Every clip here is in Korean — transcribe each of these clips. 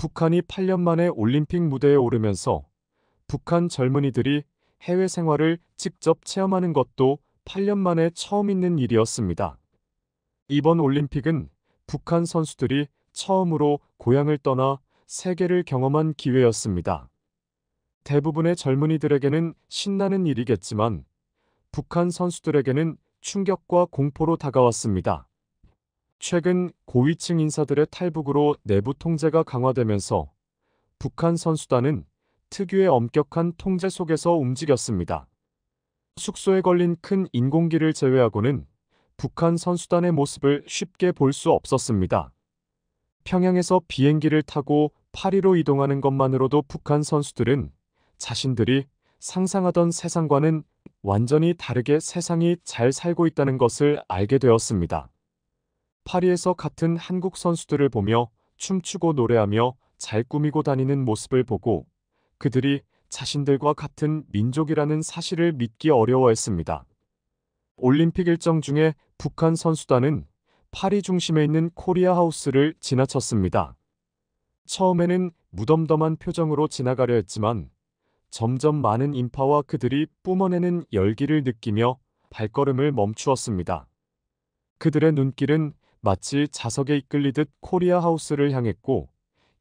북한이 8년 만에 올림픽 무대에 오르면서 북한 젊은이들이 해외 생활을 직접 체험하는 것도 8년 만에 처음 있는 일이었습니다. 이번 올림픽은 북한 선수들이 처음으로 고향을 떠나 세계를 경험한 기회였습니다. 대부분의 젊은이들에게는 신나는 일이겠지만 북한 선수들에게는 충격과 공포로 다가왔습니다. 최근 고위층 인사들의 탈북으로 내부 통제가 강화되면서 북한 선수단은 특유의 엄격한 통제 속에서 움직였습니다. 숙소에 걸린 큰 인공기를 제외하고는 북한 선수단의 모습을 쉽게 볼 수 없었습니다. 평양에서 비행기를 타고 파리로 이동하는 것만으로도 북한 선수들은 자신들이 상상하던 세상과는 완전히 다르게 세상이 잘 살고 있다는 것을 알게 되었습니다. 파리에서 같은 한국 선수들을 보며 춤추고 노래하며 잘 꾸미고 다니는 모습을 보고 그들이 자신들과 같은 민족이라는 사실을 믿기 어려워했습니다. 올림픽 일정 중에 북한 선수단은 파리 중심에 있는 코리아 하우스를 지나쳤습니다. 처음에는 무덤덤한 표정으로 지나가려 했지만 점점 많은 인파와 그들이 뿜어내는 열기를 느끼며 발걸음을 멈추었습니다. 그들의 눈길은 마치 자석에 이끌리듯 코리아 하우스를 향했고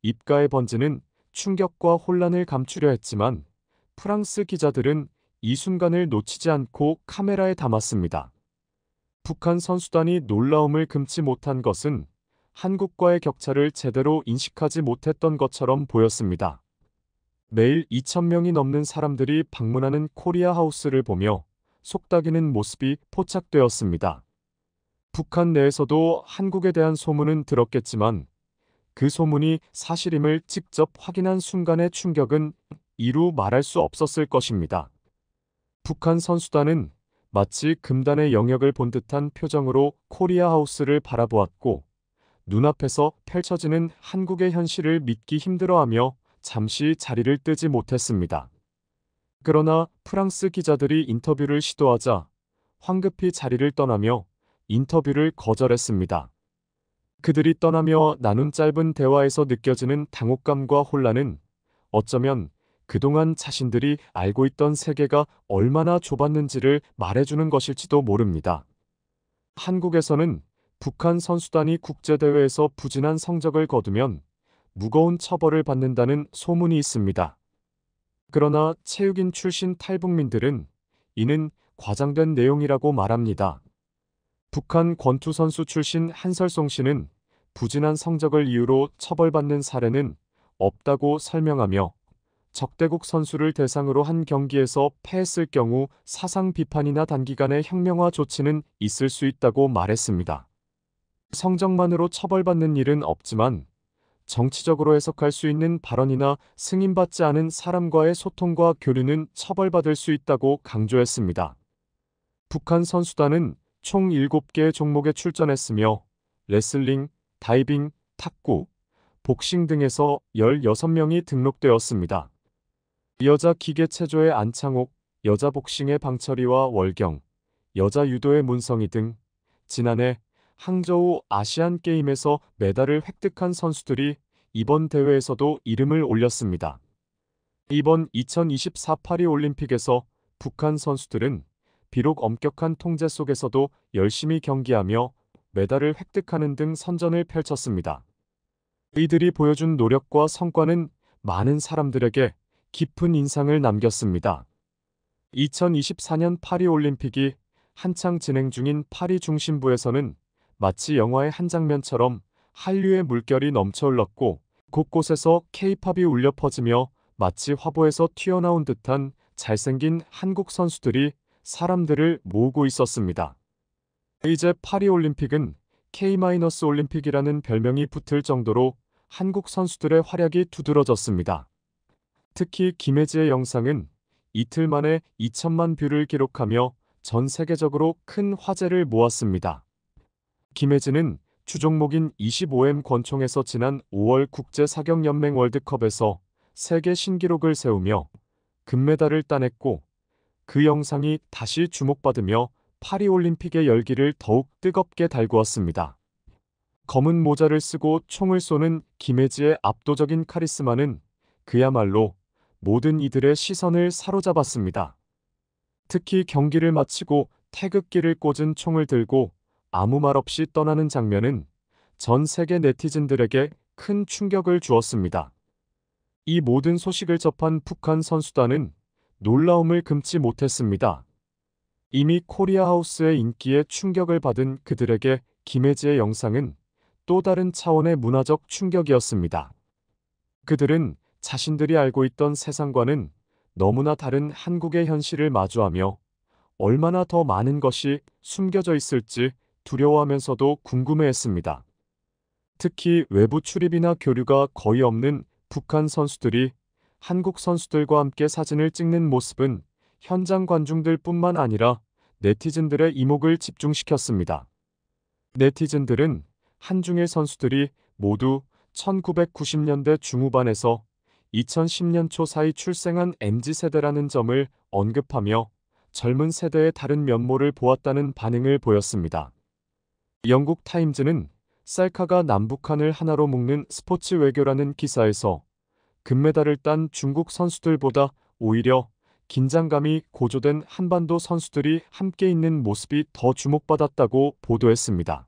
입가의 번지는 충격과 혼란을 감추려 했지만 프랑스 기자들은 이 순간을 놓치지 않고 카메라에 담았습니다. 북한 선수단이 놀라움을 금치 못한 것은 한국과의 격차를 제대로 인식하지 못했던 것처럼 보였습니다. 매일 2,000명이 넘는 사람들이 방문하는 코리아 하우스를 보며 속닥이는 모습이 포착되었습니다. 북한 내에서도 한국에 대한 소문은 들었겠지만 그 소문이 사실임을 직접 확인한 순간의 충격은 이루 말할 수 없었을 것입니다. 북한 선수단은 마치 금단의 영역을 본 듯한 표정으로 코리아 하우스를 바라보았고 눈앞에서 펼쳐지는 한국의 현실을 믿기 힘들어하며 잠시 자리를 뜨지 못했습니다. 그러나 프랑스 기자들이 인터뷰를 시도하자 황급히 자리를 떠나며 인터뷰를 거절했습니다. 그들이 떠나며 나눈 짧은 대화에서 느껴지는 당혹감과 혼란은 어쩌면 그동안 자신들이 알고 있던 세계가 얼마나 좁았는지를 말해주는 것일지도 모릅니다. 한국에서는 북한 선수단이 국제대회에서 부진한 성적을 거두면 무거운 처벌을 받는다는 소문이 있습니다. 그러나 체육인 출신 탈북민들은 이는 과장된 내용이라고 말합니다. 북한 권투 선수 출신 한설송 씨는 부진한 성적을 이유로 처벌받는 사례는 없다고 설명하며 적대국 선수를 대상으로 한 경기에서 패했을 경우 사상 비판이나 단기간의 혁명화 조치는 있을 수 있다고 말했습니다. 성적만으로 처벌받는 일은 없지만 정치적으로 해석할 수 있는 발언이나 승인받지 않은 사람과의 소통과 교류는 처벌받을 수 있다고 강조했습니다. 북한 선수단은 총 7개 종목에 출전했으며 레슬링, 다이빙, 탁구, 복싱 등에서 16명이 등록되었습니다. 여자 기계체조의 안창옥, 여자 복싱의 방철이와 월경, 여자 유도의 문성희 등 지난해 항저우 아시안게임에서 메달을 획득한 선수들이 이번 대회에서도 이름을 올렸습니다. 이번 2024 파리올림픽에서 북한 선수들은 비록 엄격한 통제 속에서도 열심히 경기하며 메달을 획득하는 등 선전을 펼쳤습니다. 이들이 보여준 노력과 성과는 많은 사람들에게 깊은 인상을 남겼습니다. 2024년 파리올림픽이 한창 진행 중인 파리 중심부에서는 마치 영화의 한 장면처럼 한류의 물결이 넘쳐 흘렀고 곳곳에서 케이팝이 울려 퍼지며 마치 화보에서 튀어나온 듯한 잘생긴 한국 선수들이 사람들을 모으고 있었습니다. 이제 파리올림픽은 K-올림픽이라는 별명이 붙을 정도로 한국 선수들의 활약이 두드러졌습니다. 특히 김혜지의 영상은 이틀 만에 2천만 뷰를 기록하며 전 세계적으로 큰 화제를 모았습니다. 김혜지는 주종목인 25M 권총에서 지난 5월 국제사격연맹 월드컵에서 세계 신기록을 세우며 금메달을 따냈고 그 영상이 다시 주목받으며 파리올림픽의 열기를 더욱 뜨겁게 달구었습니다. 검은 모자를 쓰고 총을 쏘는 김혜지의 압도적인 카리스마는 그야말로 모든 이들의 시선을 사로잡았습니다. 특히 경기를 마치고 태극기를 꽂은 총을 들고 아무 말 없이 떠나는 장면은 전 세계 네티즌들에게 큰 충격을 주었습니다. 이 모든 소식을 접한 북한 선수단은 놀라움을 금치 못했습니다. 이미 코리아 하우스의 인기에 충격을 받은 그들에게 김혜지의 영상은 또 다른 차원의 문화적 충격이었습니다. 그들은 자신들이 알고 있던 세상과는 너무나 다른 한국의 현실을 마주하며 얼마나 더 많은 것이 숨겨져 있을지 두려워하면서도 궁금해했습니다. 특히 외부 출입이나 교류가 거의 없는 북한 선수들이 한국 선수들과 함께 사진을 찍는 모습은 현장 관중들뿐만 아니라 네티즌들의 이목을 집중시켰습니다. 네티즌들은 한중일 선수들이 모두 1990년대 중후반에서 2010년 초 사이 출생한 MZ세대라는 점을 언급하며 젊은 세대의 다른 면모를 보았다는 반응을 보였습니다. 영국 타임즈는 셀카가 남북한을 하나로 묶는 스포츠 외교라는 기사에서 금메달을 딴 중국 선수들보다 오히려 긴장감이 고조된 한반도 선수들이 함께 있는 모습이 더 주목받았다고 보도했습니다.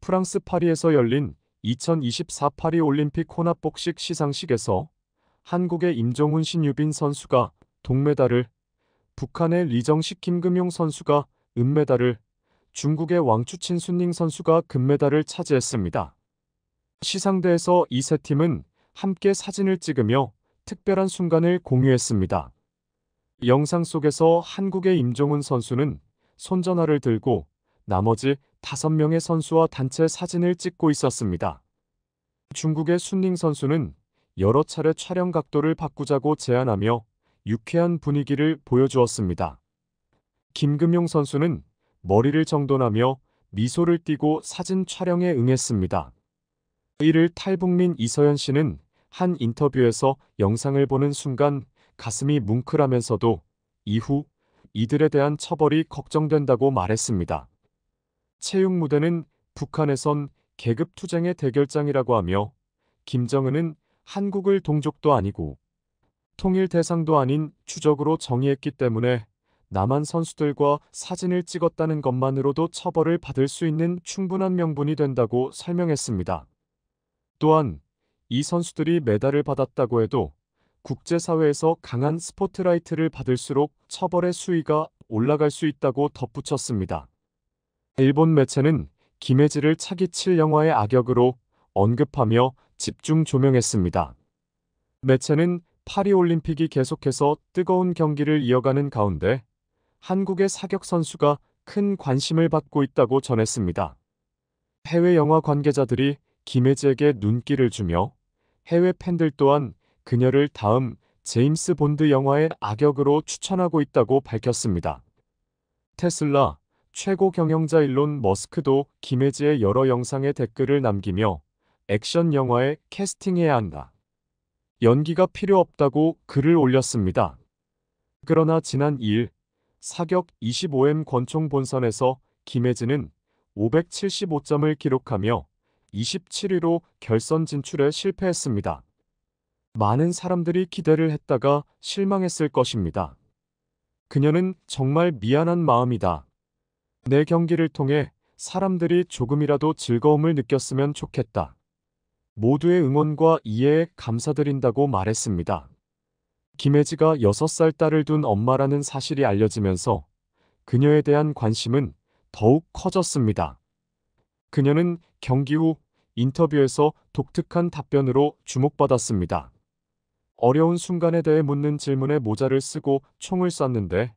프랑스 파리에서 열린 2024 파리 올림픽 혼합복식 시상식에서 한국의 임종훈 신유빈 선수가 동메달을, 북한의 리정식 김금용 선수가 은메달을, 중국의 왕추친 순닝 선수가 금메달을 차지했습니다. 시상대에서 이 세 팀은 함께 사진을 찍으며 특별한 순간을 공유했습니다. 영상 속에서 한국의 임종훈 선수는 손전화를 들고 나머지 5명의 선수와 단체 사진을 찍고 있었습니다. 중국의 순닝 선수는 여러 차례 촬영 각도를 바꾸자고 제안하며 유쾌한 분위기를 보여주었습니다. 김금용 선수는 머리를 정돈하며 미소를 띠고 사진 촬영에 응했습니다. 이를 탈북민 이서연 씨는 한 인터뷰에서 영상을 보는 순간 가슴이 뭉클하면서도 이후 이들에 대한 처벌이 걱정된다고 말했습니다. 체육무대는 북한에선 계급투쟁의 대결장이라고 하며 김정은은 한국을 동족도 아니고 통일 대상도 아닌 추적으로 정의했기 때문에 남한 선수들과 사진을 찍었다는 것만으로도 처벌을 받을 수 있는 충분한 명분이 된다고 설명했습니다. 또한 이 선수들이 메달을 받았다고 해도 국제사회에서 강한 스포트라이트를 받을수록 처벌의 수위가 올라갈 수 있다고 덧붙였습니다. 일본 매체는 김혜지를 차기칠 영화의 악역으로 언급하며 집중 조명했습니다. 매체는 파리올림픽이 계속해서 뜨거운 경기를 이어가는 가운데 한국의 사격 선수가 큰 관심을 받고 있다고 전했습니다. 해외 영화 관계자들이 김혜지에게 눈길을 주며 해외 팬들 또한 그녀를 다음 제임스 본드 영화의 악역으로 추천하고 있다고 밝혔습니다. 테슬라 최고 경영자 일론 머스크도 김혜지의 여러 영상에 댓글을 남기며 액션 영화에 캐스팅해야 한다. 연기가 필요 없다고 글을 올렸습니다. 그러나 지난 2일 사격 25M 권총 본선에서 김혜지는 575점을 기록하며 27위로 결선 진출에 실패했습니다. 많은 사람들이 기대를 했다가 실망했을 것입니다. 그녀는 정말 미안한 마음이다. 내 경기를 통해 사람들이 조금이라도 즐거움을 느꼈으면 좋겠다. 모두의 응원과 이해에 감사드린다고 말했습니다. 김혜지가 6살 딸을 둔 엄마라는 사실이 알려지면서 그녀에 대한 관심은 더욱 커졌습니다. 그녀는 경기 후 인터뷰에서 독특한 답변으로 주목받았습니다. 어려운 순간에 대해 묻는 질문에 모자를 쓰고 총을 쐈는데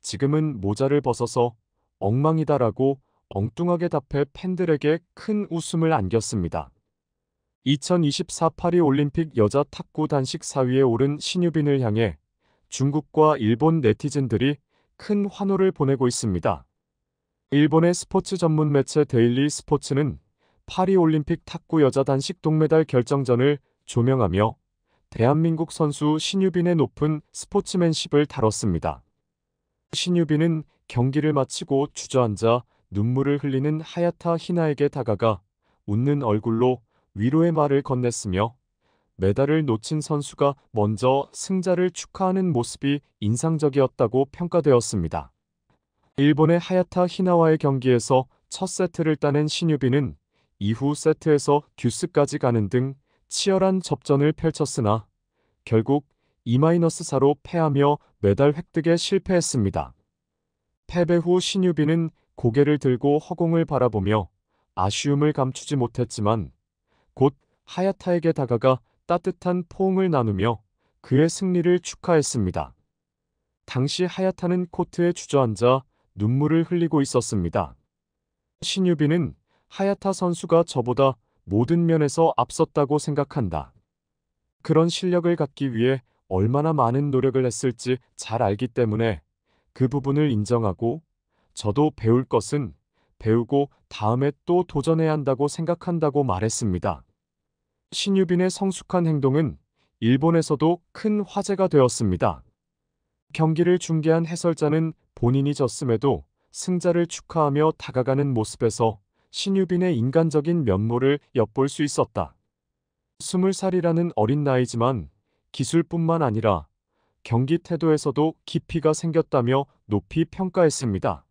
지금은 모자를 벗어서 엉망이다라고 엉뚱하게 답해 팬들에게 큰 웃음을 안겼습니다. 2024 파리 올림픽 여자 탁구 단식 4위에 오른 신유빈을 향해 중국과 일본 네티즌들이 큰 환호를 보내고 있습니다. 일본의 스포츠 전문 매체 데일리 스포츠는 파리올림픽 탁구 여자 단식 동메달 결정전을 조명하며 대한민국 선수 신유빈의 높은 스포츠맨십을 다뤘습니다. 신유빈은 경기를 마치고 주저앉아 눈물을 흘리는 하야타 히나에게 다가가 웃는 얼굴로 위로의 말을 건넸으며 메달을 놓친 선수가 먼저 승자를 축하하는 모습이 인상적이었다고 평가되었습니다. 일본의 하야타 히나와의 경기에서 첫 세트를 따낸 신유빈은 이후 세트에서 듀스까지 가는 등 치열한 접전을 펼쳤으나 결국 2-4로 패하며 메달 획득에 실패했습니다. 패배 후 신유빈은 고개를 들고 허공을 바라보며 아쉬움을 감추지 못했지만 곧 하야타에게 다가가 따뜻한 포옹을 나누며 그의 승리를 축하했습니다. 당시 하야타는 코트에 주저앉아 눈물을 흘리고 있었습니다. 신유빈은 하야타 선수가 저보다 모든 면에서 앞섰다고 생각한다. 그런 실력을 갖기 위해 얼마나 많은 노력을 했을지 잘 알기 때문에 그 부분을 인정하고 저도 배울 것은 배우고 다음에 또 도전해야 한다고 생각한다고 말했습니다. 신유빈의 성숙한 행동은 일본에서도 큰 화제가 되었습니다. 경기를 중계한 해설자는 본인이 졌음에도 승자를 축하하며 다가가는 모습에서 신유빈의 인간적인 면모를 엿볼 수 있었다. 20살이라는 어린 나이지만 기술뿐만 아니라 경기 태도에서도 깊이가 생겼다며 높이 평가했습니다.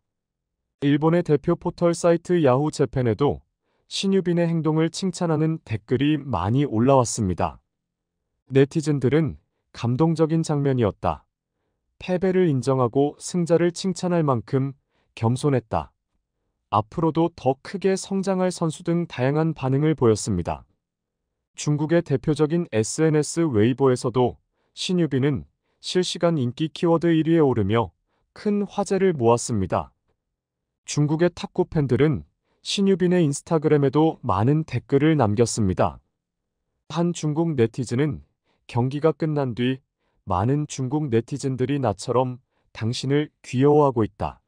일본의 대표 포털 사이트 야후 재팬에도 신유빈의 행동을 칭찬하는 댓글이 많이 올라왔습니다. 네티즌들은 감동적인 장면이었다. 패배를 인정하고 승자를 칭찬할 만큼 겸손했다. 앞으로도 더 크게 성장할 선수 등 다양한 반응을 보였습니다. 중국의 대표적인 SNS 웨이보에서도 신유빈은 실시간 인기 키워드 1위에 오르며 큰 화제를 모았습니다. 중국의 탁구 팬들은 신유빈의 인스타그램에도 많은 댓글을 남겼습니다. 한 중국 네티즌은 경기가 끝난 뒤 많은 중국 네티즌들이 나처럼 당신을 귀여워하고 있다.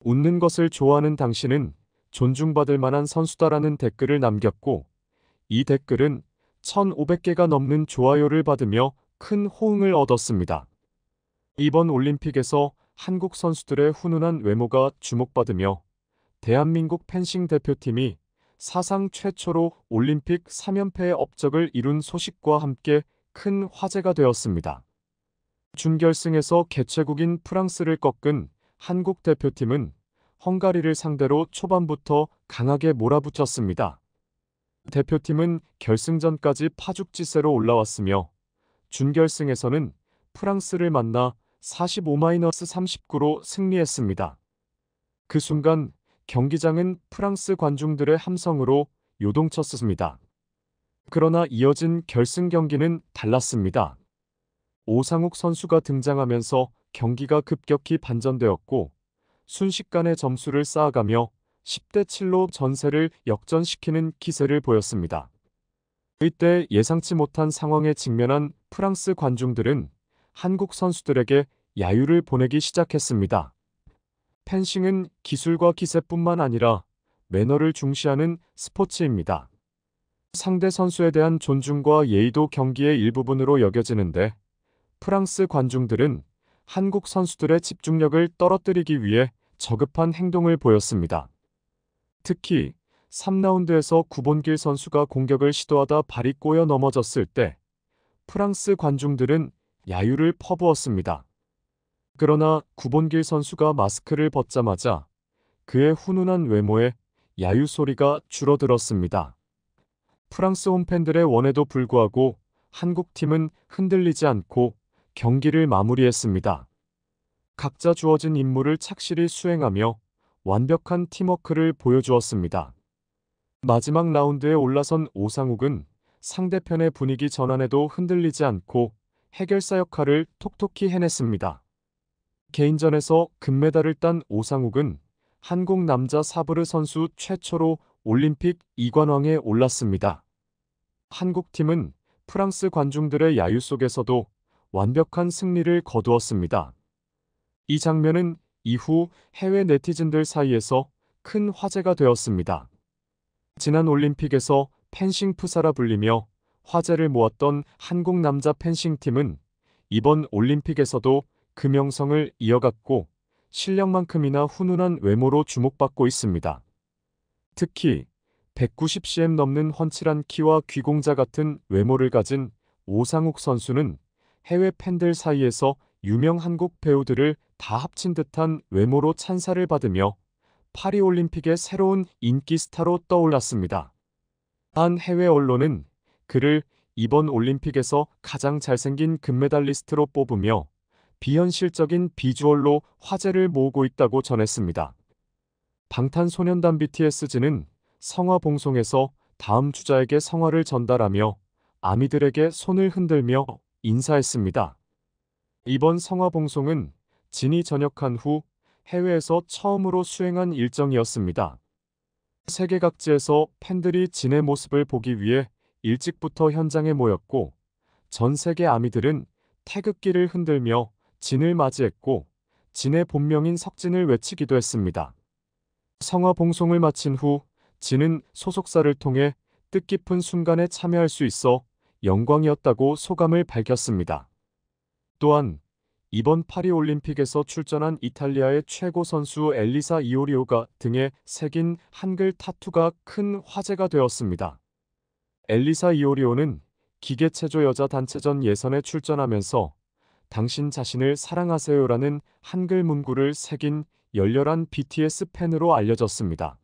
웃는 것을 좋아하는 당신은 존중받을 만한 선수다라는 댓글을 남겼고 이 댓글은 1,500개가 넘는 좋아요를 받으며 큰 호응을 얻었습니다. 이번 올림픽에서 한국 선수들의 훈훈한 외모가 주목받으며 대한민국 펜싱 대표팀이 사상 최초로 올림픽 3연패의 업적을 이룬 소식과 함께 큰 화제가 되었습니다. 준결승에서 개최국인 프랑스를 꺾은 한국 대표팀은 헝가리를 상대로 초반부터 강하게 몰아붙였습니다. 대표팀은 결승전까지 파죽지세로 올라왔으며 준결승에서는 프랑스를 만나 45-39로 승리했습니다. 그 순간 경기장은 프랑스 관중들의 함성으로 요동쳤습니다. 그러나 이어진 결승 경기는 달랐습니다. 오상욱 선수가 등장하면서 경기가 급격히 반전되었고 순식간에 점수를 쌓아가며 10대 7로 전세를 역전시키는 기세를 보였습니다. 이때 예상치 못한 상황에 직면한 프랑스 관중들은 한국 선수들에게 야유를 보내기 시작했습니다. 펜싱은 기술과 기세뿐만 아니라 매너를 중시하는 스포츠입니다. 상대 선수에 대한 존중과 예의도 경기의 일부분으로 여겨지는데 프랑스 관중들은 한국 선수들의 집중력을 떨어뜨리기 위해 저급한 행동을 보였습니다. 특히 3라운드에서 구본길 선수가 공격을 시도하다 발이 꼬여 넘어졌을 때 프랑스 관중들은 야유를 퍼부었습니다. 그러나 구본길 선수가 마스크를 벗자마자 그의 훈훈한 외모에 야유 소리가 줄어들었습니다. 프랑스 홈팬들의 원에도 불구하고 한국팀은 흔들리지 않고 경기를 마무리했습니다. 각자 주어진 임무를 착실히 수행하며 완벽한 팀워크를 보여주었습니다. 마지막 라운드에 올라선 오상욱은 상대편의 분위기 전환에도 흔들리지 않고 해결사 역할을 톡톡히 해냈습니다. 개인전에서 금메달을 딴 오상욱은 한국 남자 사브르 선수 최초로 올림픽 2관왕에 올랐습니다. 한국팀은 프랑스 관중들의 야유 속에서도 완벽한 승리를 거두었습니다. 이 장면은 이후 해외 네티즌들 사이에서 큰 화제가 되었습니다. 지난 올림픽에서 펜싱 푸사라 불리며 화제를 모았던 한국 남자 펜싱팀은 이번 올림픽에서도 금영성을 그 이어갔고 실력만큼이나 훈훈한 외모로 주목받고 있습니다. 특히 190cm 넘는 헌칠한 키와 귀공자 같은 외모를 가진 오상욱 선수는 해외 팬들 사이에서 유명 한국 배우들을 다 합친 듯한 외모로 찬사를 받으며 파리올림픽의 새로운 인기 스타로 떠올랐습니다. 한 해외 언론은 그를 이번 올림픽에서 가장 잘생긴 금메달리스트로 뽑으며 비현실적인 비주얼로 화제를 모으고 있다고 전했습니다. 방탄소년단 BTS진은 성화 봉송에서 다음 주자에게 성화를 전달하며 아미들에게 손을 흔들며 인사했습니다. 이번 성화봉송은 진이 전역한 후 해외에서 처음으로 수행한 일정이었습니다. 세계 각지에서 팬들이 진의 모습을 보기 위해 일찍부터 현장에 모였고 전 세계 아미들은 태극기를 흔들며 진을 맞이했고 진의 본명인 석진을 외치기도 했습니다. 성화 봉송을 마친 후 진은 소속사를 통해 뜻깊은 순간에 참여할 수 있어 영광이었다고 소감을 밝혔습니다. 또한 이번 파리올림픽에서 출전한 이탈리아의 최고 선수 엘리사 이오리오가 등에 새긴 한글 타투가 큰 화제가 되었습니다. 엘리사 이오리오는 기계체조 여자 단체전 예선에 출전하면서 당신 자신을 사랑하세요라는 한글 문구를 새긴 열렬한 BTS 팬으로 알려졌습니다.